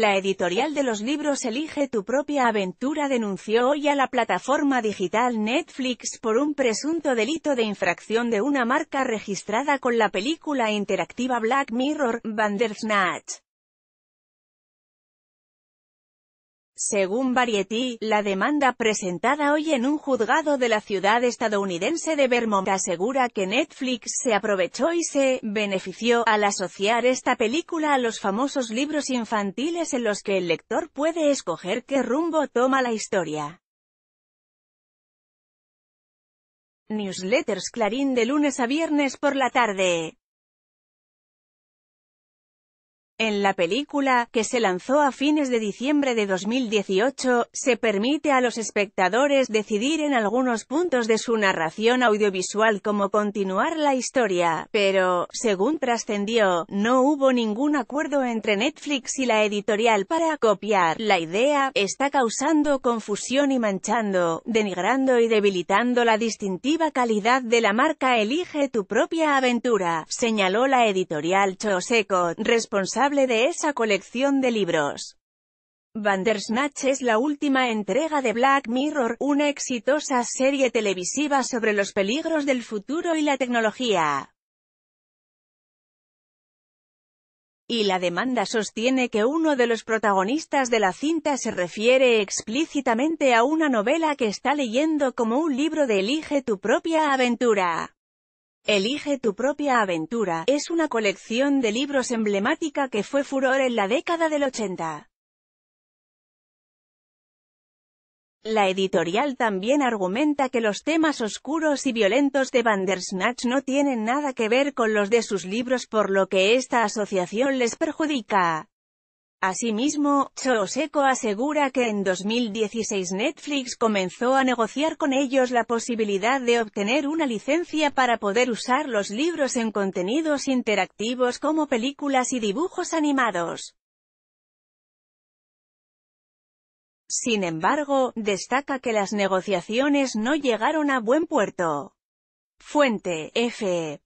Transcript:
La editorial de los libros Elige tu propia aventura denunció hoy a la plataforma digital Netflix por un presunto delito de infracción de una marca registrada con la película interactiva Black Mirror, Bandersnatch. Según Variety, la demanda presentada hoy en un juzgado de la ciudad estadounidense de Vermont asegura que Netflix se aprovechó y se benefició al asociar esta película a los famosos libros infantiles en los que el lector puede escoger qué rumbo toma la historia. Newsletters Clarín de lunes a viernes por la tarde. En la película, que se lanzó a fines de diciembre de 2018, se permite a los espectadores decidir en algunos puntos de su narración audiovisual cómo continuar la historia, pero, según trascendió, no hubo ningún acuerdo entre Netflix y la editorial para copiar. La idea está causando confusión y manchando, denigrando y debilitando la distintiva calidad de la marca Elige tu propia aventura, señaló la editorial Choseco, responsable de esa colección de libros. Bandersnatch es la última entrega de Black Mirror, una exitosa serie televisiva sobre los peligros del futuro y la tecnología. Y la demanda sostiene que uno de los protagonistas de la cinta se refiere explícitamente a una novela que está leyendo como un libro de Elige tu propia aventura. Elige tu propia aventura es una colección de libros emblemática que fue furor en la década del 80. La editorial también argumenta que los temas oscuros y violentos de Bandersnatch no tienen nada que ver con los de sus libros por lo que esta asociación les perjudica. Asimismo, Choseco asegura que en 2016 Netflix comenzó a negociar con ellos la posibilidad de obtener una licencia para poder usar los libros en contenidos interactivos como películas y dibujos animados. Sin embargo, destaca que las negociaciones no llegaron a buen puerto. Fuente, F.